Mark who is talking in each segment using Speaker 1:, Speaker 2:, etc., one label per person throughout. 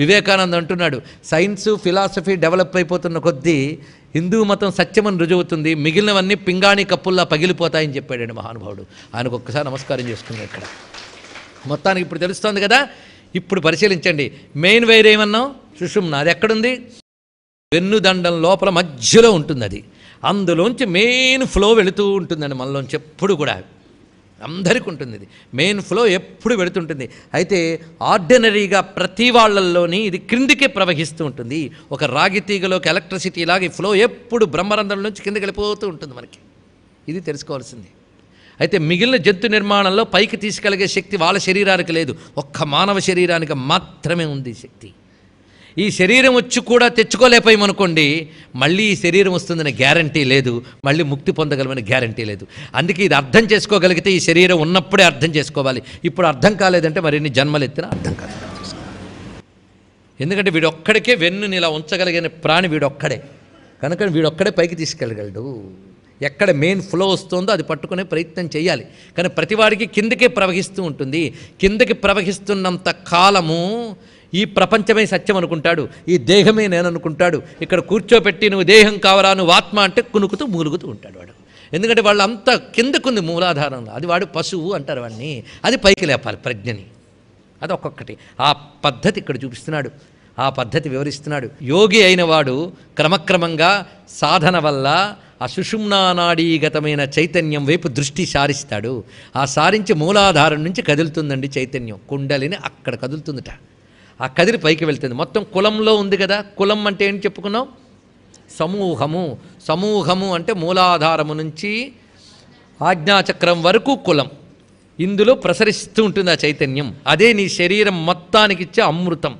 Speaker 1: వివేకానంద్ అంటున్నాడు science philosophy develop అయిపోతున్న కొద్దీ హిందూ మతం సత్యమని రుజువుతుంది మిగిలినవన్నీ పింగాణి కప్పుల్లా పగిలిపోతాయని చెప్పాడండి మహానుభావుడు ఆయనకు ఒక్కసారి నమస్కారం చేసుకున్నాం ఇక్కడ మొత్తానికి ఇప్పుడు తెలుస్తోంది కదా ఇప్పుడు పరిశీలించండి మెయిన్ వైర్ ఏమన్నాం సుషుమ్న అది ఎక్కడుంది వెన్నుదండం లోపల మధ్యలో ఉంటుంది అది అందులోంచి మెయిన్ ఫ్లో వెళుతూ ఉంటుందండి మనలోంచి ఎప్పుడు కూడా అందరికీ ఉంటుంది ఇది మెయిన్ ఫ్లో ఎప్పుడు పెడుతుంటుంది అయితే ఆర్డినరీగా ప్రతి వాళ్ళల్లోని ఇది క్రిందికే ప్రవహిస్తూ ఉంటుంది ఒక రాగి తీగలోకి ఎలక్ట్రిసిటీ లాగా ఫ్లో ఎప్పుడు బ్రహ్మరంధ్రం నుంచి కిందకి వెళ్ళిపోతూ ఉంటుంది మనకి ఇది తెలుసుకోవాల్సింది అయితే మిగిలిన జంతు నిర్మాణంలో పైకి తీసుకెళ్ళగే శక్తి వాళ్ళ శరీరానికి లేదు ఒక్క మానవ శరీరానికి మాత్రమే ఉంది శక్తి ఈ శరీరం వచ్చి కూడా తెచ్చుకోలేకపోయామనుకోండి మళ్ళీ ఈ శరీరం వస్తుందని గ్యారంటీ లేదు మళ్ళీ ముక్తి పొందగలమని గ్యారంటీ లేదు అందుకే ఇది అర్థం చేసుకోగలిగితే ఈ శరీరం ఉన్నప్పుడే అర్థం చేసుకోవాలి ఇప్పుడు అర్థం కాలేదంటే మరిన్ని జన్మలు ఎత్తినా అర్థం కాదు ఎందుకంటే వీడొక్కడికే వెన్నుని ఇలా ఉంచగలిగిన ప్రాణి వీడొక్కడే కనుక వీడొక్కడే పైకి తీసుకెళ్ళగలడు ఎక్కడ మెయిన్ ఫ్లో వస్తుందో అది పట్టుకునే ప్రయత్నం చేయాలి కానీ ప్రతివాడికి కిందకే ప్రవహిస్తూ ఉంటుంది కిందకి ప్రవహిస్తున్నంత కాలము ఈ ప్రపంచమే సత్యం అనుకుంటాడు ఈ దేహమే నేను అనుకుంటాడు ఇక్కడ కూర్చోపెట్టి నువ్వు దేహం కావరా నువ్వు ఆత్మ అంటే కునుకుతూ మూలుగుతూ ఉంటాడు వాడు ఎందుకంటే వాళ్ళు అంత కిందకుంది మూలాధారంలో అది వాడు పశువు అంటారు వాడిని అది పైకి లేపాలి ప్రజ్ఞని అది ఒక్కొక్కటి ఆ పద్ధతి ఇక్కడ చూపిస్తున్నాడు ఆ పద్ధతి వివరిస్తున్నాడు యోగి అయిన వాడు క్రమక్రమంగా సాధన వల్ల ఆ సుషుమ్నానాడీగతమైన చైతన్యం వైపు దృష్టి సారిస్తాడు ఆ సారించి మూలాధారం నుంచి కదులుతుందండి చైతన్యం కుండలిని అక్కడ కదులుతుందట ఆ కదిరి పైకి వెళ్తుంది మొత్తం కులంలో ఉంది కదా కులం అంటే ఏంటి చెప్పుకున్నాం సమూహము సమూహము అంటే మూలాధారము నుంచి ఆజ్ఞాచక్రం వరకు కులం ఇందులో ప్రసరిస్తూ ఉంటుంది ఆ చైతన్యం అదే నీ శరీరం మొత్తానికిచ్చే అమృతం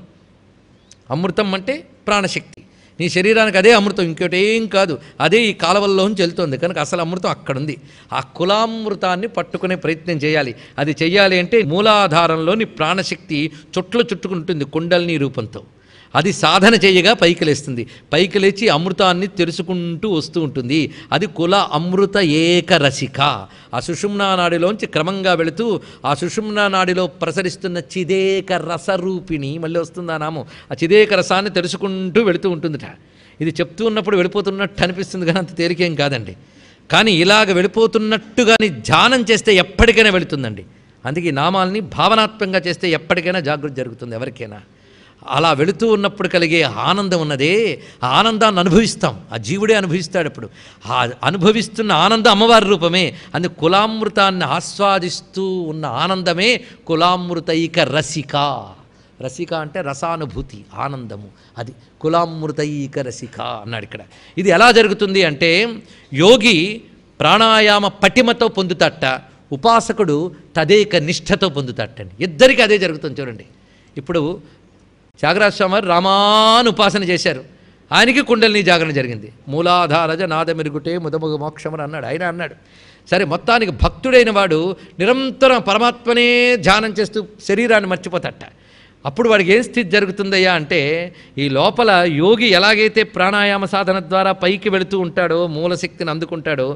Speaker 1: అమృతం అంటే ప్రాణశక్తి నీ శరీరానికి అదే అమృతం ఇంకోటేం కాదు అదే ఈ కాలవల్లోంచి వెళ్తుంది కనుక అసలు అమృతం అక్కడుంది ఆ కులామృతాన్ని పట్టుకునే ప్రయత్నం చేయాలి అది చేయాలి అంటే మూలాధారంలోని ప్రాణశక్తి చుట్లు చుట్టుకుంటుంది కుండల్ని రూపంతో అది సాధన చేయగా పైకి లేస్తుంది పైకి లేచి అమృతాన్ని తెలుసుకుంటూ వస్తూ ఉంటుంది అది కుల అమృత ఏకరసిక ఆ సుషుమ్నా నాడిలోంచి క్రమంగా వెళుతూ ఆ సుషుమ్నా నాడిలో ప్రసరిస్తున్న చిదేక రసరూపిణి మళ్ళీ వస్తుందా నాము ఆ చిదేక రసాన్ని తెరుచుకుంటూ వెళుతూ ఉంటుందిట ఇది చెప్తూ ఉన్నప్పుడు వెళ్ళిపోతున్నట్టు అనిపిస్తుంది కానీ అంత తేలికేం కాదండి కానీ ఇలాగ కానీ ధ్యానం చేస్తే ఎప్పటికైనా వెళుతుందండి అందుకే నామాల్ని భావనాత్మకంగా చేస్తే ఎప్పటికైనా జాగృతి జరుగుతుంది ఎవరికైనా అలా వెళుతూ ఉన్నప్పుడు కలిగే ఆనందం ఉన్నదే ఆనందాన్ని అనుభవిస్తాం ఆ జీవుడే అనుభవిస్తాడు అప్పుడు ఆ అనుభవిస్తున్న ఆనందం అమ్మవారి రూపమే అందు కులామృతాన్ని ఆస్వాదిస్తూ ఉన్న ఆనందమే కులామృతైక రసిక రసిక అంటే రసానుభూతి ఆనందము అది కులామృతైక రసిక అన్నాడు ఇక్కడ ఇది ఎలా జరుగుతుంది అంటే యోగి ప్రాణాయామ పటిమతో పొందుతట్ట ఉపాసకుడు తదేక నిష్ఠతో పొందుతట్టండి ఇద్దరికీ అదే జరుగుతుంది చూడండి ఇప్పుడు త్యాగరాజస్వామి వారు ఉపాసన చేశారు ఆయనకి కుండలిని జాగరణ జరిగింది మూలాధారజ నాదమిరుగుటే ముదముగు మోక్షమని అన్నాడు ఆయన అన్నాడు సరే మొత్తానికి భక్తుడైన వాడు నిరంతరం పరమాత్మనే ధ్యానం చేస్తూ శరీరాన్ని మర్చిపోతట అప్పుడు వాడికి ఏం స్థితి జరుగుతుందయ్యా అంటే ఈ లోపల యోగి ఎలాగైతే ప్రాణాయామ సాధన ద్వారా పైకి వెళుతూ ఉంటాడో మూలశక్తిని అందుకుంటాడో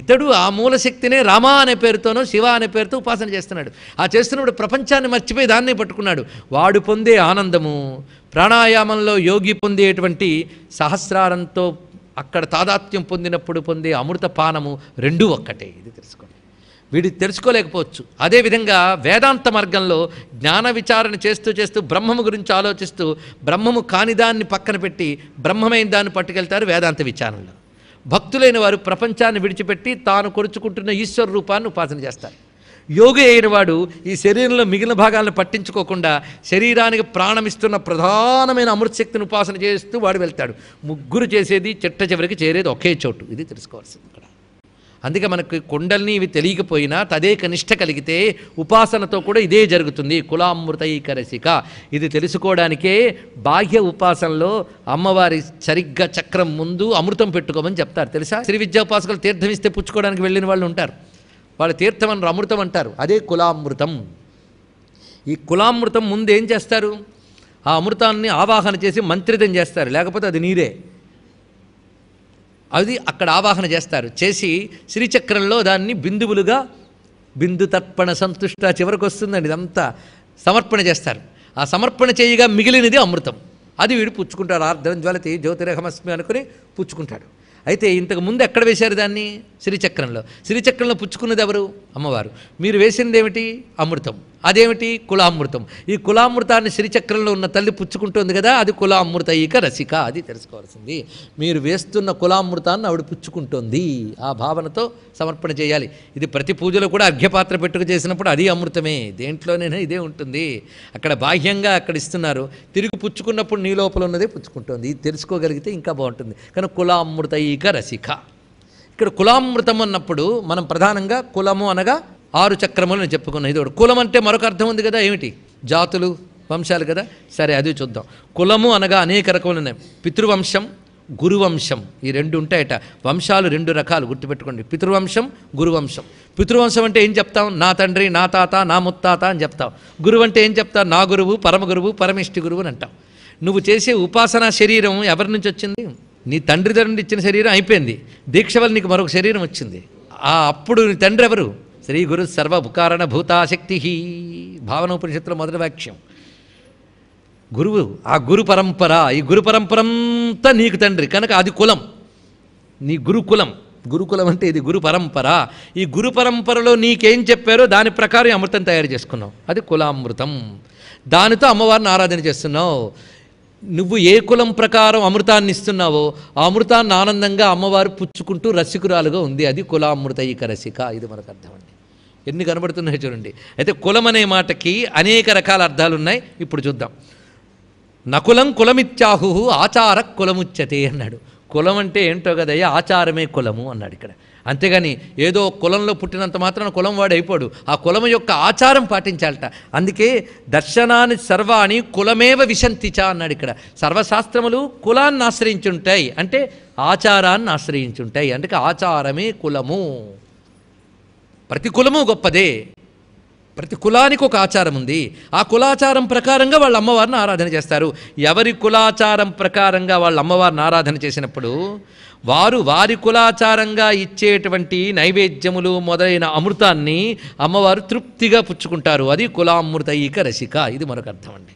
Speaker 1: ఇతడు ఆ మూలశక్తినే రామ అనే పేరుతోనో శివ అనే పేరుతో ఉపాసన చేస్తున్నాడు ఆ చేస్తున్నప్పుడు ప్రపంచాన్ని మర్చిపోయి దాన్నే పట్టుకున్నాడు వాడు పొందే ఆనందము ప్రాణాయామంలో యోగి పొందేటువంటి సహస్రారంతో అక్కడ తాదాత్యం పొందినప్పుడు పొందే అమృత పానము రెండూ ఒక్కటే ఇది తెలుసుకోండి వీడు తెలుసుకోలేకపోవచ్చు అదేవిధంగా వేదాంత మార్గంలో జ్ఞాన విచారణ చేస్తూ చేస్తూ బ్రహ్మము గురించి ఆలోచిస్తూ బ్రహ్మము కాని దాన్ని పక్కన పెట్టి బ్రహ్మమైన దాన్ని పట్టుకెళ్తారు వేదాంత విచారణలో భక్తులైన వారు ప్రపంచాన్ని విడిచిపెట్టి తాను కొరుచుకుంటున్న ఈశ్వర రూపాన్ని ఉపాసన చేస్తారు యోగి అయిన వాడు ఈ శరీరంలో మిగిలిన భాగాలను పట్టించుకోకుండా శరీరానికి ప్రాణమిస్తున్న ప్రధానమైన అమృతశక్తిని ఉపాసన చేస్తూ వాడు వెళ్తాడు ముగ్గురు చేసేది చిట్ట చివరికి చేరేది ఒకే చోటు ఇది తెలుసుకోవాల్సింది ఇక్కడ అందుకే మనకు కుండల్ని ఇవి తెలియకపోయినా తదే కనిష్ట కలిగితే ఉపాసనతో కూడా ఇదే జరుగుతుంది కులామృతైకరసిక ఇది తెలుసుకోవడానికే బాహ్య ఉపాసనలో అమ్మవారి సరిగ్గా చక్రం ముందు అమృతం పెట్టుకోమని చెప్తారు తెలుసా శ్రీ ఉపాసకులు తీర్థం ఇస్తే పుచ్చుకోవడానికి వెళ్ళిన వాళ్ళు ఉంటారు వాళ్ళు తీర్థం అన్నారు అమృతం అంటారు అదే కులామృతం ఈ కులామృతం ముందు ఏం చేస్తారు ఆ అమృతాన్ని ఆవాహన చేసి మంత్రితం చేస్తారు లేకపోతే అది నీరే అది అక్కడ ఆవాహన చేస్తారు చేసి శ్రీచక్రంలో దాన్ని బిందువులుగా బిందు తర్పణ సంతుష్ట చివరికి వస్తుందండి ఇదంతా సమర్పణ చేస్తారు ఆ సమర్పణ చేయగా మిగిలినది అమృతం అది వీడు పుచ్చుకుంటాడు ఆర్ద్రం జ్వలతి జ్యోతిరేఖమస్మి అనుకుని పుచ్చుకుంటాడు అయితే ఇంతకు ముందు ఎక్కడ వేశారు దాన్ని శ్రీచక్రంలో శ్రీచక్రంలో పుచ్చుకున్నది ఎవరు అమ్మవారు మీరు ఏమిటి అమృతం అదేమిటి కులామృతం ఈ కులామృతాన్ని శ్రీచక్రంలో ఉన్న తల్లి పుచ్చుకుంటుంది కదా అది కులామృత ఇక రసిక అది తెలుసుకోవాల్సింది మీరు వేస్తున్న కులామృతాన్ని ఆవిడ పుచ్చుకుంటుంది ఆ భావనతో సమర్పణ చేయాలి ఇది ప్రతి పూజలో కూడా అర్ఘ్యపాత్ర పెట్టుకు చేసినప్పుడు అది అమృతమే దేంట్లోనైనా ఇదే ఉంటుంది అక్కడ బాహ్యంగా అక్కడ ఇస్తున్నారు తిరిగి పుచ్చుకున్నప్పుడు నీ లోపల ఉన్నదే పుచ్చుకుంటుంది ఇది తెలుసుకోగలిగితే ఇంకా బాగుంటుంది కానీ కులామృత ఇక రసిక ఇక్కడ కులామృతం అన్నప్పుడు మనం ప్రధానంగా కులము అనగా ఆరు చక్రములు నేను చెప్పుకున్నాను ఇది ఒకటి కులం అంటే మరొక అర్థం ఉంది కదా ఏమిటి జాతులు వంశాలు కదా సరే అది చూద్దాం కులము అనగా అనేక రకములు ఉన్నాయి పితృవంశం గురువంశం ఈ రెండు ఉంటాయట వంశాలు రెండు రకాలు గుర్తుపెట్టుకోండి పితృవంశం గురువంశం పితృవంశం అంటే ఏం చెప్తాం నా తండ్రి నా తాత నా ముత్తాత అని చెప్తాం గురువు అంటే ఏం చెప్తాం నా గురువు పరమ గురువు పరమిష్టి గురువు అని అంటాం నువ్వు చేసే ఉపాసనా శరీరం ఎవరి నుంచి వచ్చింది నీ తండ్రి తండ్రి ఇచ్చిన శరీరం అయిపోయింది దీక్ష వల్ల నీకు మరొక శరీరం వచ్చింది ఆ అప్పుడు నీ తండ్రి ఎవరు శ్రీ గురు భావన ఉపనిషత్తుల మొదటి వాక్యం గురువు ఆ గురు పరంపర ఈ గురు అంతా నీకు తండ్రి కనుక అది కులం నీ గురుకులం గురుకులం అంటే ఇది గురు పరంపర ఈ గురు పరంపరలో నీకేం చెప్పారో దాని ప్రకారం అమృతం తయారు చేసుకున్నావు అది కులామృతం దానితో అమ్మవారిని ఆరాధన చేస్తున్నావు నువ్వు ఏ కులం ప్రకారం అమృతాన్ని ఇస్తున్నావో ఆ అమృతాన్ని ఆనందంగా అమ్మవారు పుచ్చుకుంటూ రసికురాలుగా ఉంది అది కులామృతయిక రసిక ఇది మనకు అర్థమండి ఎన్ని కనబడుతున్నాయి చూడండి అయితే కులం అనే మాటకి అనేక రకాల అర్థాలు ఉన్నాయి ఇప్పుడు చూద్దాం నకులం కులమిత్యాహు ఆచార కులముచ్యతే అన్నాడు కులం అంటే ఏంటో కదయ్యా ఆచారమే కులము అన్నాడు ఇక్కడ అంతేగాని ఏదో కులంలో పుట్టినంత మాత్రం కులం వాడైపోడు ఆ కులం యొక్క ఆచారం పాటించాలట అందుకే దర్శనాన్ని సర్వాణి కులమేవ విశంతిచ అన్నాడు ఇక్కడ సర్వశాస్త్రములు కులాన్ని ఆశ్రయించుంటాయి అంటే ఆచారాన్ని ఆశ్రయించుంటాయి అందుకే ఆచారమే కులము ప్రతి కులము గొప్పదే ప్రతి కులానికి ఒక ఆచారం ఉంది ఆ కులాచారం ప్రకారంగా వాళ్ళ అమ్మవారిని ఆరాధన చేస్తారు ఎవరి కులాచారం ప్రకారంగా వాళ్ళ అమ్మవారిని ఆరాధన చేసినప్పుడు వారు వారి కులాచారంగా ఇచ్చేటువంటి నైవేద్యములు మొదలైన అమృతాన్ని అమ్మవారు తృప్తిగా పుచ్చుకుంటారు అది కులామృత ఈక రసిక ఇది మరొక అర్థం అండి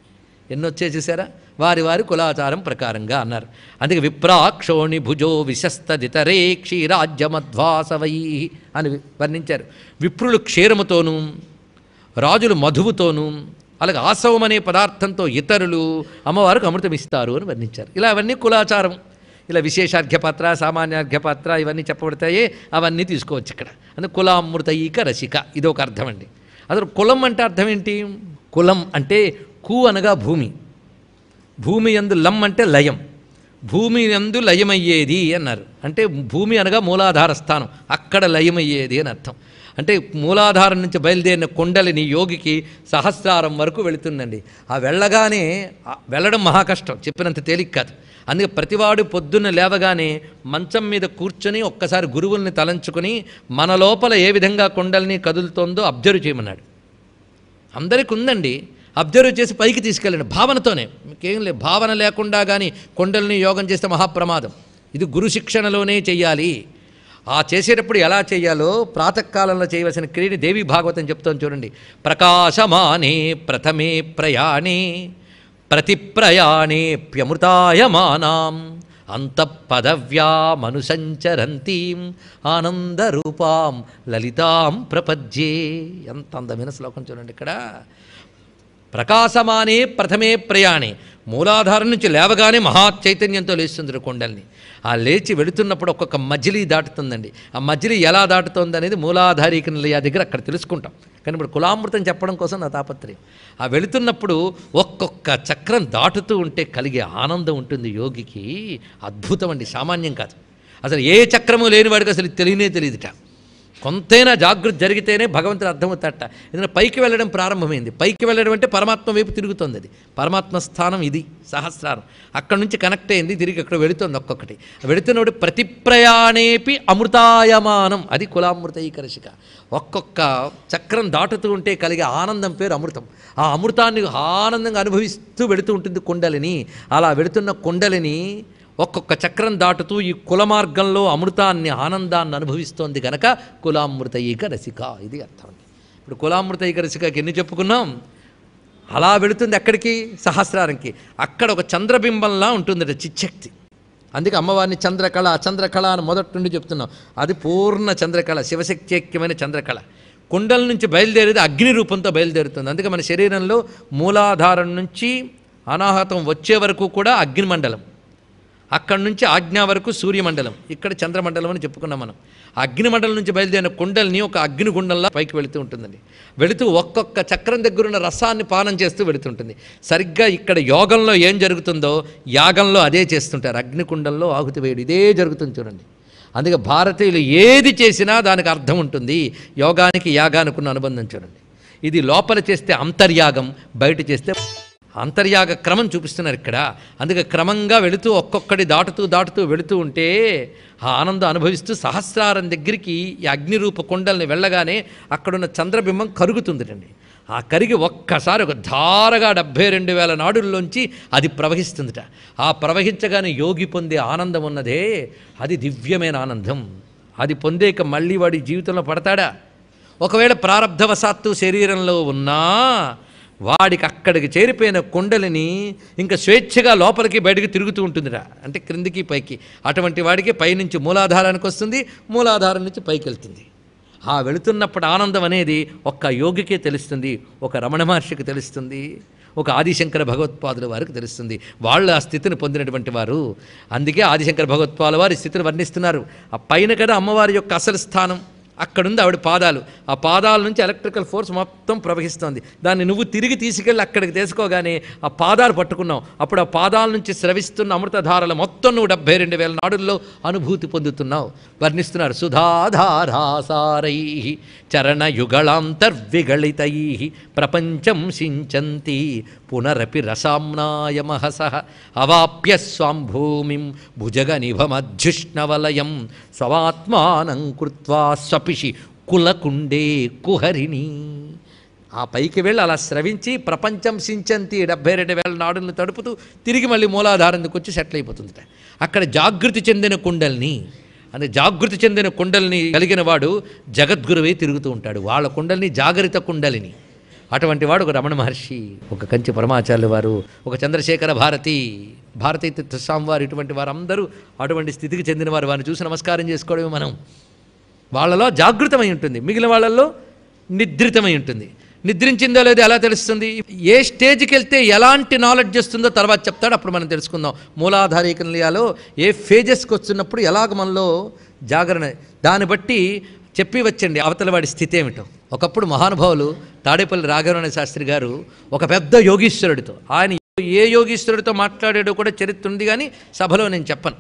Speaker 1: ఎన్నొచ్చే చూసారా వారి వారి కులాచారం ప్రకారంగా అన్నారు అందుకే విప్రాక్షోణి భుజో విశస్తదితరే క్షీరాజ్యమధ్వాసవై అని వర్ణించారు విప్రులు క్షీరముతోనూ రాజులు మధువుతోనూ అలాగే ఆసవం అనే పదార్థంతో ఇతరులు అమ్మవారికి అమృతం ఇస్తారు అని వర్ణించారు ఇలా అవన్నీ కులాచారం ఇలా విశేషార్ఘ్యపాత్ర సామాన్యార్ఘ్యపాత్ర ఇవన్నీ చెప్పబడతాయి అవన్నీ తీసుకోవచ్చు ఇక్కడ అంటే కులామృతయిక రసిక ఇది ఒక అర్థం అండి అసలు కులం అంటే అర్థం ఏంటి కులం అంటే కు అనగా భూమి భూమి ఎందు లం అంటే లయం భూమి ఎందు లయమయ్యేది అన్నారు అంటే భూమి అనగా మూలాధార స్థానం అక్కడ లయమయ్యేది అని అర్థం అంటే మూలాధారం నుంచి బయలుదేరిన కుండలిని యోగికి సహస్రారం వరకు వెళుతుందండి ఆ వెళ్ళగానే వెళ్ళడం మహాకష్టం చెప్పినంత తేలిక కాదు అందుకే ప్రతివాడు పొద్దున్న లేవగానే మంచం మీద కూర్చొని ఒక్కసారి గురువుల్ని తలంచుకొని మన లోపల ఏ విధంగా కుండల్ని కదులుతోందో అబ్జర్వ్ చేయమన్నాడు అందరికి ఉందండి అబ్జర్వ్ చేసి పైకి తీసుకెళ్ళండి భావనతోనే మీకేం లేదు భావన లేకుండా కానీ కొండల్ని యోగం చేస్తే మహాప్రమాదం ఇది గురు శిక్షణలోనే చెయ్యాలి ఆ చేసేటప్పుడు ఎలా చేయాలో ప్రాతకాలంలో చేయవలసిన క్రియని దేవి భాగవతం చెప్తాను చూడండి ప్రకాశమానే ప్రథమే ప్రయాణి ప్రతి ప్రయాణే ప్యమృతాయమానాం పదవ్యా మనుసంచరంతీం ఆనందరూపాం లలితాం ప్రపద్యే ఎంత అందమైన శ్లోకం చూడండి ఇక్కడ ప్రకాశమానే ప్రథమే ప్రయాణి మూలాధారం నుంచి లేవగానే మహా చైతన్యంతో లేస్తుంది కొండల్ని ఆ లేచి వెళుతున్నప్పుడు ఒక్కొక్క మజిలీ దాటుతుందండి ఆ మజిలీ ఎలా దాటుతుంది అనేది మూలాధారీకరణ నిలయా దగ్గర అక్కడ తెలుసుకుంటాం కానీ ఇప్పుడు కులామృతం చెప్పడం కోసం నా తాపత్రయం ఆ వెళుతున్నప్పుడు ఒక్కొక్క చక్రం దాటుతూ ఉంటే కలిగే ఆనందం ఉంటుంది యోగికి అద్భుతం అండి సామాన్యం కాదు అసలు ఏ చక్రము లేని వాడికి అసలు తెలియనే తెలియదుట కొంతైనా జాగృతి జరిగితేనే భగవంతుడు అర్థమవుతాట ఏదైనా పైకి వెళ్ళడం ప్రారంభమైంది పైకి వెళ్ళడం అంటే పరమాత్మ వైపు తిరుగుతుంది అది పరమాత్మ స్థానం ఇది సహస్రారం అక్కడ నుంచి కనెక్ట్ అయింది తిరిగి అక్కడ వెళుతుంది ఒక్కొక్కటి వెళుతున్నప్పుడు ప్రతి ప్రయాణేపి అమృతాయమానం అది కులామృతైకరశిక ఒక్కొక్క చక్రం దాటుతూ ఉంటే కలిగే ఆనందం పేరు అమృతం ఆ అమృతాన్ని ఆనందంగా అనుభవిస్తూ వెళుతూ ఉంటుంది కుండలిని అలా వెళుతున్న కుండలిని ఒక్కొక్క చక్రం దాటుతూ ఈ కుల మార్గంలో అమృతాన్ని ఆనందాన్ని అనుభవిస్తోంది కులామృత కులామృతయిక రసిక ఇది అర్థం ఇప్పుడు కులామృతయిక రసికకి ఎన్ని చెప్పుకున్నాం అలా వెళుతుంది అక్కడికి సహస్రానికి అక్కడ ఒక చంద్రబింబంలా ఉంటుంది చిచ్చక్తి అందుకే అమ్మవారిని చంద్రకళ చంద్రకళ అని మొదటి నుండి చెప్తున్నాం అది పూర్ణ చంద్రకళ శివశక్త్యక్యమైన చంద్రకళ కుండల నుంచి బయలుదేరేది అగ్ని రూపంతో బయలుదేరుతుంది అందుకే మన శరీరంలో మూలాధారం నుంచి అనాహతం వచ్చే వరకు కూడా అగ్నిమండలం అక్కడి నుంచి ఆజ్ఞా వరకు సూర్యమండలం ఇక్కడ చంద్రమండలం అని చెప్పుకున్నాం మనం అగ్నిమండలం నుంచి బయలుదేరిన కుండల్ని ఒక అగ్నిగుండంలా పైకి వెళుతూ ఉంటుందండి వెళుతూ ఒక్కొక్క చక్రం దగ్గరున్న రసాన్ని పానం చేస్తూ వెళుతుంటుంది సరిగ్గా ఇక్కడ యోగంలో ఏం జరుగుతుందో యాగంలో అదే చేస్తుంటారు అగ్నికుండంలో ఆహుతి వేయుడు ఇదే జరుగుతుంది చూడండి అందుకే భారతీయులు ఏది చేసినా దానికి అర్థం ఉంటుంది యోగానికి యాగానికి ఉన్న అనుబంధం చూడండి ఇది లోపల చేస్తే అంతర్యాగం బయట చేస్తే అంతర్యాగ క్రమం చూపిస్తున్నారు ఇక్కడ అందుకే క్రమంగా వెళుతూ ఒక్కొక్కటి దాటుతూ దాటుతూ వెళుతూ ఉంటే ఆ ఆనందం అనుభవిస్తూ సహస్రారం దగ్గరికి ఈ అగ్నిరూప కొండల్ని వెళ్ళగానే అక్కడున్న చంద్రబింబం అండి ఆ కరిగి ఒక్కసారి ఒక ధారగా డెబ్భై రెండు వేల నాడుల్లోంచి అది ప్రవహిస్తుందిట ఆ ప్రవహించగానే యోగి పొందే ఆనందం ఉన్నదే అది దివ్యమైన ఆనందం అది పొందేక మళ్ళీ వాడి జీవితంలో పడతాడా ఒకవేళ ప్రారంధవశాత్తు శరీరంలో ఉన్నా వాడికి అక్కడికి చేరిపోయిన కుండలిని ఇంకా స్వేచ్ఛగా లోపలికి బయటకు తిరుగుతూ ఉంటుందిరా అంటే క్రిందికి పైకి అటువంటి వాడికి పైనుంచి మూలాధారానికి వస్తుంది మూలాధారం నుంచి పైకి వెళ్తుంది ఆ వెళుతున్నప్పుడు ఆనందం అనేది ఒక్క యోగికే తెలుస్తుంది ఒక రమణ మహర్షికి తెలుస్తుంది ఒక ఆదిశంకర భగవత్పాదుల వారికి తెలుస్తుంది వాళ్ళు ఆ స్థితిని పొందినటువంటి వారు అందుకే ఆదిశంకర భగవత్పాదుల వారి స్థితిని వర్ణిస్తున్నారు ఆ పైన కదా అమ్మవారి యొక్క అసలు స్థానం అక్కడుంది ఆవిడ పాదాలు ఆ పాదాల నుంచి ఎలక్ట్రికల్ ఫోర్స్ మొత్తం ప్రవహిస్తుంది దాన్ని నువ్వు తిరిగి తీసుకెళ్ళి అక్కడికి తీసుకోగానే ఆ పాదాలు పట్టుకున్నావు అప్పుడు ఆ పాదాల నుంచి స్రవిస్తున్న అమృతధారలు మొత్తం నువ్వు డెబ్బై రెండు వేల నాడుల్లో అనుభూతి పొందుతున్నావు వర్ణిస్తున్నారు సుధాధారాసారై చరణయుగళాంతర్విగళితై ప్రపంచం సించంతి పునరపి రసాంనాయ మహస అవాప్య స్వాంభూమిం భుజగ నిభమధ్యుష్ణవలయం స్వాత్మానం కృత్వా స్వ కల్పిషి కులకుండే కుహరిణి ఆ పైకి వెళ్ళి అలా స్రవించి ప్రపంచం సించంతి డెబ్బై రెండు వేల నాడులను తడుపుతూ తిరిగి మళ్ళీ మూలాధారం వచ్చి సెటిల్ అయిపోతుందిట అక్కడ జాగృతి చెందిన కుండల్ని అంటే జాగృతి చెందిన కుండల్ని కలిగిన వాడు జగద్గురువే తిరుగుతూ ఉంటాడు వాళ్ళ కుండల్ని జాగరిత కుండలిని అటువంటి వాడు ఒక రమణ మహర్షి ఒక కంచి పరమాచార్యులు వారు ఒక చంద్రశేఖర భారతి భారతీ తీర్థస్వామి వారు ఇటువంటి వారందరూ అటువంటి స్థితికి చెందిన వారు వారిని చూసి నమస్కారం చేసుకోవడమే మనం వాళ్ళలో జాగృతమై ఉంటుంది మిగిలిన వాళ్ళల్లో నిద్రితమై ఉంటుంది నిద్రించిందో లేదో ఎలా తెలుస్తుంది ఏ స్టేజ్కి వెళ్తే ఎలాంటి నాలెడ్జ్ వస్తుందో తర్వాత చెప్తాడు అప్పుడు మనం తెలుసుకుందాం మూలాధారీకరణలో ఏ ఫేజెస్కి వస్తున్నప్పుడు ఎలాగ మనలో జాగరణ దాన్ని బట్టి చెప్పి వచ్చండి వాడి స్థితి ఏమిటో ఒకప్పుడు మహానుభావులు తాడేపల్లి రాఘవరణ శాస్త్రి గారు ఒక పెద్ద యోగీశ్వరుడితో ఆయన ఏ యోగీశ్వరుడితో మాట్లాడాడో కూడా చరిత్ర ఉంది కానీ సభలో నేను చెప్పను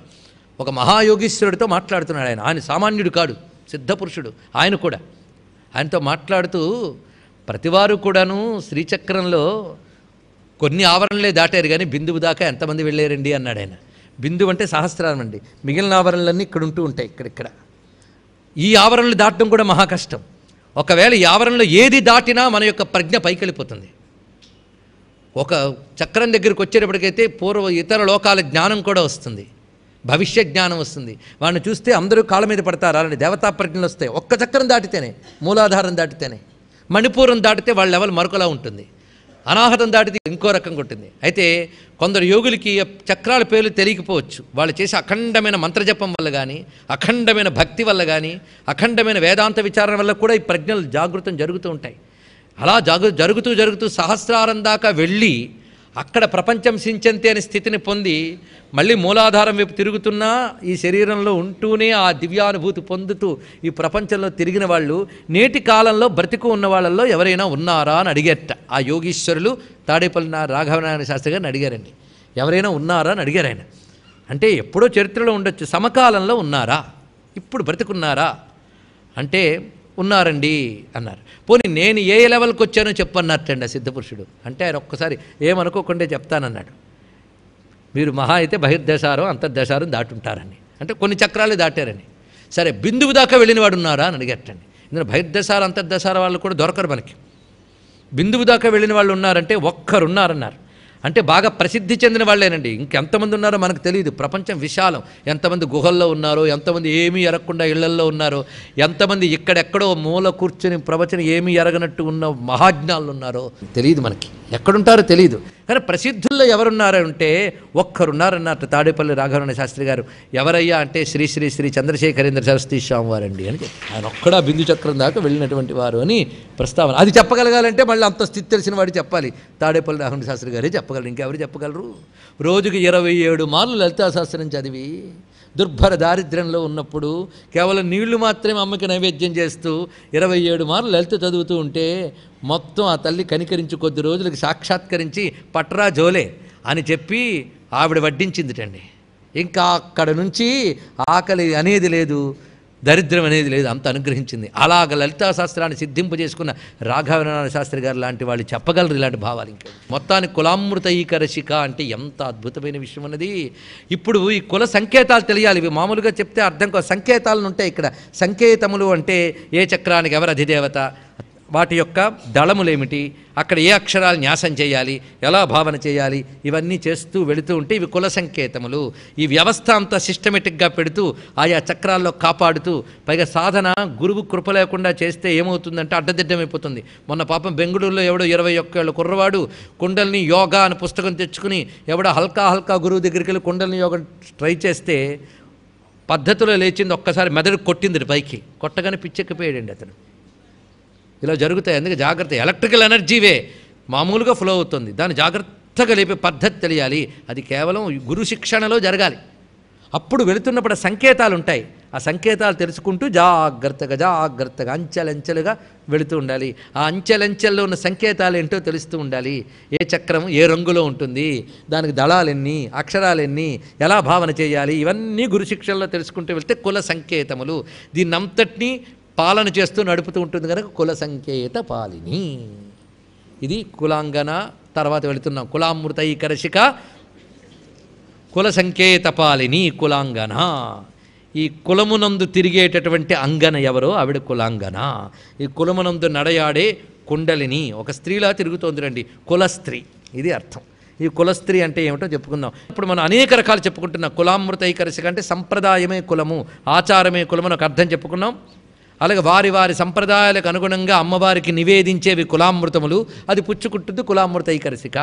Speaker 1: ఒక మహాయోగీశ్వరుడితో మాట్లాడుతున్నాడు ఆయన ఆయన సామాన్యుడు కాడు సిద్ధపురుషుడు ఆయన కూడా ఆయనతో మాట్లాడుతూ ప్రతివారు కూడాను శ్రీచక్రంలో కొన్ని ఆవరణలే దాటారు కానీ బిందువు దాకా ఎంతమంది వెళ్ళారండి అన్నాడు ఆయన బిందువు అంటే సహస్రారం అండి మిగిలిన ఆవరణలన్నీ ఇక్కడ ఉంటూ ఉంటాయి ఇక్కడిక్కడ ఈ ఆవరణలు దాటడం కూడా మహా కష్టం ఒకవేళ ఈ ఆవరణలో ఏది దాటినా మన యొక్క ప్రజ్ఞ పైకి వెళ్ళిపోతుంది ఒక చక్రం దగ్గరికి వచ్చేటప్పటికైతే పూర్వ ఇతర లోకాల జ్ఞానం కూడా వస్తుంది భవిష్య జ్ఞానం వస్తుంది వాడిని చూస్తే అందరూ కాళ్ళ మీద పడతారు అలాంటి దేవతా ప్రజ్ఞలు వస్తాయి ఒక్క చక్రం దాటితేనే మూలాధారం దాటితేనే మణిపూరం దాటితే వాళ్ళ లెవెల్ మరొకలా ఉంటుంది అనాహతం దాటితే ఇంకో రకంగా ఉంటుంది అయితే కొందరు యోగులకి చక్రాల పేర్లు తెలియకపోవచ్చు వాళ్ళు చేసే అఖండమైన మంత్రజపం వల్ల కానీ అఖండమైన భక్తి వల్ల కానీ అఖండమైన వేదాంత విచారణ వల్ల కూడా ఈ ప్రజ్ఞలు జాగృతం జరుగుతూ ఉంటాయి అలా జాగృ జరుగుతూ జరుగుతూ సహస్రారం దాకా వెళ్ళి అక్కడ ప్రపంచం సించంతే అనే స్థితిని పొంది మళ్ళీ మూలాధారం వైపు తిరుగుతున్నా ఈ శరీరంలో ఉంటూనే ఆ దివ్యానుభూతి పొందుతూ ఈ ప్రపంచంలో తిరిగిన వాళ్ళు నేటి కాలంలో బ్రతికు ఉన్న వాళ్ళల్లో ఎవరైనా ఉన్నారా అని అడిగేట ఆ యోగీశ్వరులు తాడేపల్లి రాఘవనారాయణ శాస్త్రి గారిని అడిగారండి ఎవరైనా ఉన్నారా అని అడిగారు ఆయన అంటే ఎప్పుడో చరిత్రలో ఉండొచ్చు సమకాలంలో ఉన్నారా ఇప్పుడు బ్రతికున్నారా అంటే ఉన్నారండి అన్నారు పోనీ నేను ఏ లెవెల్కి వచ్చానో చెప్పన్నట్టండి ఆ సిద్ధపురుషుడు అంటే ఆయన ఒక్కసారి ఏమనుకోకుండా చెప్తానన్నాడు మీరు మహా అయితే బహిర్దశారం అంతర్దశారం దాటుంటారని అంటే కొన్ని చక్రాలు దాటారని సరే బిందువు దాకా వెళ్ళినవాడు ఉన్నారా అని అడిగేటండి ఎందుకంటే బహిర్దశార అంతర్దశార వాళ్ళు కూడా దొరకరు మనకి బిందువు దాకా వెళ్ళిన వాళ్ళు ఉన్నారంటే ఒక్కరున్నారన్నారు అంటే బాగా ప్రసిద్ధి చెందిన వాళ్ళేనండి ఇంకెంతమంది ఉన్నారో మనకు తెలియదు ప్రపంచం విశాలం ఎంతమంది గుహల్లో ఉన్నారో ఎంతమంది ఏమీ ఎరగకుండా ఇళ్లల్లో ఉన్నారో ఎంతమంది ఇక్కడెక్కడో మూల కూర్చొని ప్రవచనం ఏమీ ఎరగనట్టు ఉన్న మహాజ్ఞాలు ఉన్నారో తెలియదు మనకి ఎక్కడుంటారో తెలియదు కానీ ప్రసిద్ధుల్లో ఎవరున్నారంటే ఒక్కరున్నారన్నట్టు తాడేపల్లి రాఘవరణ శాస్త్రి గారు ఎవరయ్యా అంటే శ్రీ శ్రీ శ్రీ చంద్రశేఖరేంద్ర సరస్వతి స్వామి వారండి అని ఆయన ఒక్కడా బిందు చక్రం దాకా వెళ్ళినటువంటి వారు అని ప్రస్తావన అది చెప్పగలగాలంటే మళ్ళీ అంత స్థితి తెలిసిన వాడు చెప్పాలి తాడేపల్లి రాఘవరణ శాస్త్రి గారే చెప్పగలరు ఇంకెవరు చెప్పగలరు రోజుకి ఇరవై ఏడు మార్లు లలితా శాస్త్రం చదివి దుర్భర దారిద్ర్యంలో ఉన్నప్పుడు కేవలం నీళ్లు మాత్రమే అమ్మకి నైవేద్యం చేస్తూ ఇరవై ఏడు మార్లు లలిత చదువుతూ ఉంటే మొత్తం ఆ తల్లి కనికరించి కొద్ది రోజులకు సాక్షాత్కరించి పట్రా జోలే అని చెప్పి ఆవిడ వడ్డించిందిటండి ఇంకా అక్కడ నుంచి ఆకలి అనేది లేదు దరిద్రం అనేది లేదు అంత అనుగ్రహించింది అలాగ లలితా శాస్త్రాన్ని సిద్ధింపు చేసుకున్న రాఘవేంద్రనాథ శాస్త్రి గారు లాంటి వాళ్ళు చెప్పగలరు ఇలాంటి భావాలు ఇంకా మొత్తాన్ని ఈకరసిక అంటే ఎంత అద్భుతమైన విషయం అన్నది ఇప్పుడు ఈ కుల సంకేతాలు తెలియాలి ఇవి మామూలుగా చెప్తే అర్థం సంకేతాలను ఉంటాయి ఇక్కడ సంకేతములు అంటే ఏ చక్రానికి ఎవరు అధిదేవత వాటి యొక్క దళములేమిటి అక్కడ ఏ అక్షరాలు న్యాసం చేయాలి ఎలా భావన చేయాలి ఇవన్నీ చేస్తూ వెళుతూ ఉంటే ఇవి కుల సంకేతములు ఈ వ్యవస్థ అంతా సిస్టమేటిక్గా పెడుతూ ఆయా చక్రాల్లో కాపాడుతూ పైగా సాధన గురువు కృప లేకుండా చేస్తే ఏమవుతుందంటే అడ్డదిడ్డమైపోతుంది మొన్న పాపం బెంగళూరులో ఎవడో ఇరవై ఏళ్ళు కుర్రవాడు కుండల్ని యోగా అని పుస్తకం తెచ్చుకుని ఎవడో హల్కా హల్కా గురువు దగ్గరికి వెళ్ళి కుండల్ని యోగా ట్రై చేస్తే పద్ధతిలో లేచింది ఒక్కసారి మెదడు కొట్టింది పైకి కొట్టగానే పిచ్చెక్కిపోయాడండి అతను ఇలా జరుగుతాయి అందుకే జాగ్రత్త ఎలక్ట్రికల్ ఎనర్జీవే మామూలుగా ఫ్లో అవుతుంది దాన్ని జాగ్రత్తగా లేపే పద్ధతి తెలియాలి అది కేవలం గురు శిక్షణలో జరగాలి అప్పుడు వెళుతున్నప్పుడు సంకేతాలు ఉంటాయి ఆ సంకేతాలు తెలుసుకుంటూ జాగ్రత్తగా జాగ్రత్తగా అంచెలంచెలుగా వెళుతూ ఉండాలి ఆ అంచెలంచెల్లో ఉన్న సంకేతాలు ఏంటో తెలుస్తూ ఉండాలి ఏ చక్రం ఏ రంగులో ఉంటుంది దానికి దళాలెన్ని అక్షరాలెన్ని ఎలా భావన చేయాలి ఇవన్నీ గురుశిక్షణలో తెలుసుకుంటూ వెళ్తే కుల సంకేతములు దీన్నంతటినీ పాలన చేస్తూ నడుపుతూ ఉంటుంది కనుక కుల సంకేత పాలిని ఇది కులాంగన తర్వాత వెళుతున్నాం కులామృత కులామృతైకరశిక కుల సంకేత పాలిని కులాంగన ఈ కులమునందు తిరిగేటటువంటి అంగన ఎవరో ఆవిడ కులాంగన ఈ కులమునందు నడయాడే కుండలిని ఒక స్త్రీలా తిరుగుతోంది రండి కుల స్త్రీ ఇది అర్థం ఈ కుల స్త్రీ అంటే ఏమిటో చెప్పుకుందాం ఇప్పుడు మనం అనేక రకాలు చెప్పుకుంటున్నాం కులామృతైకరసిక అంటే సంప్రదాయమే కులము ఆచారమే కులము ఒక అర్థం చెప్పుకున్నాం అలాగే వారి వారి సంప్రదాయాలకు అనుగుణంగా అమ్మవారికి నివేదించేవి కులామృతములు అది పుచ్చుకుంటుంది కులామృత ఐకరసిక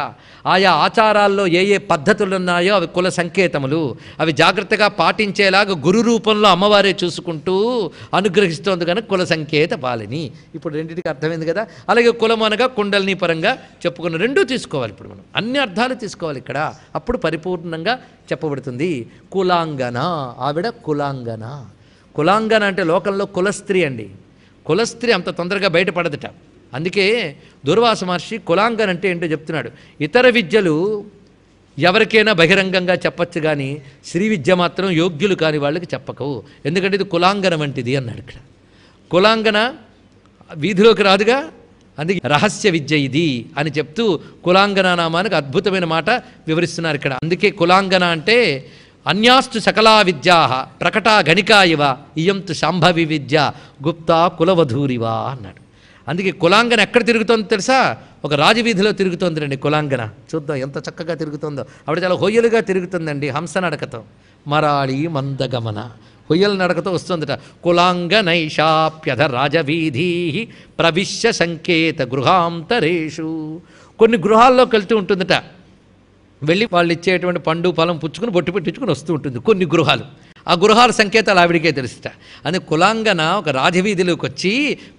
Speaker 1: ఆయా ఆచారాల్లో ఏ ఏ పద్ధతులు ఉన్నాయో అవి కుల సంకేతములు అవి జాగ్రత్తగా పాటించేలాగా గురు రూపంలో అమ్మవారే చూసుకుంటూ అనుగ్రహిస్తోంది కనుక కుల సంకేత పాలిని ఇప్పుడు రెండింటికి అర్థమైంది కదా అలాగే కులం అనగా కుండలిని పరంగా చెప్పుకున్న రెండూ తీసుకోవాలి ఇప్పుడు మనం అన్ని అర్థాలు తీసుకోవాలి ఇక్కడ అప్పుడు పరిపూర్ణంగా చెప్పబడుతుంది కులాంగన ఆవిడ కులాంగన కులాంగన అంటే లోకంలో కులస్త్రీ అండి కులస్త్రీ అంత తొందరగా బయటపడదుట అందుకే దుర్వాస మహర్షి కులాంగన్ అంటే ఏంటో చెప్తున్నాడు ఇతర విద్యలు ఎవరికైనా బహిరంగంగా చెప్పచ్చు కానీ శ్రీ విద్య మాత్రం యోగ్యులు కాని వాళ్ళకి చెప్పకవు ఎందుకంటే ఇది కులాంగన వంటిది అన్నాడు ఇక్కడ కులాంగన వీధిలోకి రాదుగా అందుకే రహస్య విద్య ఇది అని చెప్తూ కులాంగన నామానికి అద్భుతమైన మాట వివరిస్తున్నారు ఇక్కడ అందుకే కులాంగన అంటే అన్యాస్తు సకలా విద్యా ప్రకటా గణికా ఇవ ఇయంతు శాంభవి విద్య గుప్తా కులవధూరివా అన్నాడు అందుకే కులాంగన ఎక్కడ తిరుగుతోంది తెలుసా ఒక రాజవీధిలో తిరుగుతోందిరండి కులాంగన చూద్దాం ఎంత చక్కగా తిరుగుతుందో అప్పుడు చాలా హొయ్యలుగా తిరుగుతుందండి హంస నడకతో మరాళి మందగమన హొయ్యల నడకతో వస్తుందట కులాంగనైషాప్యధ రాజవీధీ ప్రవిశ్య సంకేత గృహాంతరేషు కొన్ని గృహాల్లోకి వెళ్తూ ఉంటుందట వెళ్ళి వాళ్ళు ఇచ్చేటువంటి పండు ఫలం పుచ్చుకుని బొట్టు పెట్టించుకుని వస్తూ ఉంటుంది కొన్ని గృహాలు ఆ గృహాల సంకేతాలు ఆవిడికే తెలుసుట అని కులాంగన ఒక రాజవీధిలోకి వచ్చి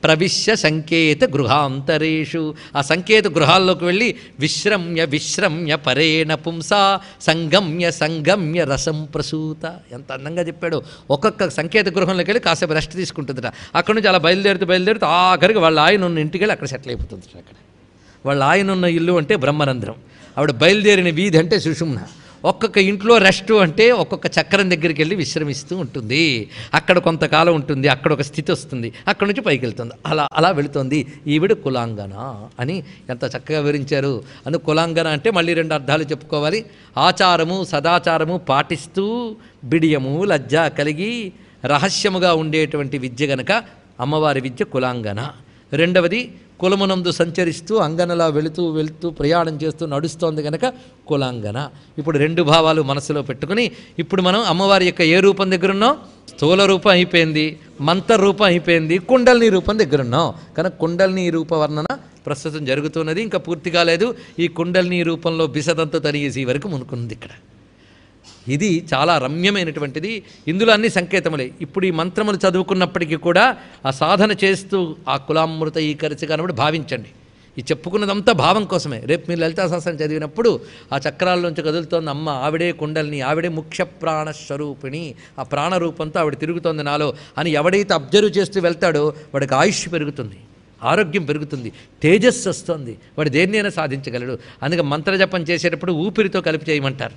Speaker 1: ప్రవిశ్య సంకేత గృహాంతరేషు ఆ సంకేత గృహాల్లోకి వెళ్ళి విశ్రమ్య విశ్రమ్య పరేణ పుంసా సంగమ్య సంగమ్య రసం ప్రసూత ఎంత అందంగా చెప్పాడు ఒక్కొక్క సంకేత గృహంలోకి వెళ్ళి కాసేపు రెస్ట్ తీసుకుంటుందట అక్కడి నుంచి అలా బయలుదేరుతూ బయలుదేరుతూ ఆఖరికి వాళ్ళ ఆయన ఉన్న ఇంటికి వెళ్ళి అక్కడ సెటిల్ అయిపోతుంది అక్కడ వాళ్ళ ఆయన ఉన్న ఇల్లు అంటే బ్రహ్మరంధ్రం ఆవిడ బయలుదేరిన వీధి అంటే సుషుమ్న ఒక్కొక్క ఇంట్లో రెస్ట్ అంటే ఒక్కొక్క చక్రం దగ్గరికి వెళ్ళి విశ్రమిస్తూ ఉంటుంది అక్కడ కొంతకాలం ఉంటుంది అక్కడ ఒక స్థితి వస్తుంది అక్కడ నుంచి పైకి వెళ్తుంది అలా అలా వెళుతుంది ఈవిడ కులాంగన అని ఎంత చక్కగా వివరించారు అందు కులాంగన అంటే మళ్ళీ రెండు అర్థాలు చెప్పుకోవాలి ఆచారము సదాచారము పాటిస్తూ బిడియము లజ్జ కలిగి రహస్యముగా ఉండేటువంటి విద్య గనక అమ్మవారి విద్య కులాంగన రెండవది కులమునందు సంచరిస్తూ అంగనలా వెళుతూ వెళుతూ ప్రయాణం చేస్తూ నడుస్తోంది కనుక కులాంగన ఇప్పుడు రెండు భావాలు మనసులో పెట్టుకుని ఇప్పుడు మనం అమ్మవారి యొక్క ఏ రూపం దగ్గరున్నాం స్థూల రూపం అయిపోయింది మంత్ర రూపం అయిపోయింది కుండలిని రూపం దగ్గరున్నాం కనుక కుండలిని రూప వర్ణన ప్రస్తుతం జరుగుతున్నది ఇంకా పూర్తి కాలేదు ఈ కుండలిని రూపంలో బిసదంతా తరిగేసి వరకు మునుకుంది ఇక్కడ ఇది చాలా రమ్యమైనటువంటిది ఇందులో అన్ని సంకేతములే ఇప్పుడు ఈ మంత్రములు చదువుకున్నప్పటికీ కూడా ఆ సాధన చేస్తూ ఆ కులామృత ఈ కరిచి కానప్పుడు భావించండి ఈ చెప్పుకున్నదంతా భావం కోసమే రేపు మీరు లలితా శాస్త్రం చదివినప్పుడు ఆ చక్రాల్లోంచి కదులుతోంది అమ్మ ఆవిడే కుండల్ని ఆవిడే ముఖ్య ప్రాణ ఆ ప్రాణరూపంతో ఆవిడ తిరుగుతోంది నాలో అని ఎవడైతే అబ్జర్వ్ చేస్తూ వెళ్తాడో వాడికి ఆయుష్ పెరుగుతుంది ఆరోగ్యం పెరుగుతుంది తేజస్సు వస్తుంది వాడు దేన్నైనా సాధించగలడు అందుకే మంత్రజపం చేసేటప్పుడు ఊపిరితో కలిపి చేయమంటారు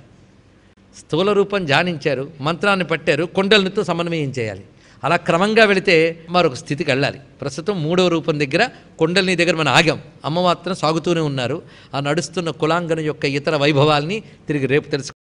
Speaker 1: స్థూల రూపం ధ్యానించారు మంత్రాన్ని పట్టారు కొండలనితో సమన్వయం చేయాలి అలా క్రమంగా వెళితే మరొక స్థితికి వెళ్ళాలి ప్రస్తుతం మూడవ రూపం దగ్గర కొండల్ని దగ్గర మనం ఆగాం అమ్మ మాత్రం సాగుతూనే ఉన్నారు ఆ నడుస్తున్న కులాంగన యొక్క ఇతర వైభవాల్ని తిరిగి రేపు తెలుసు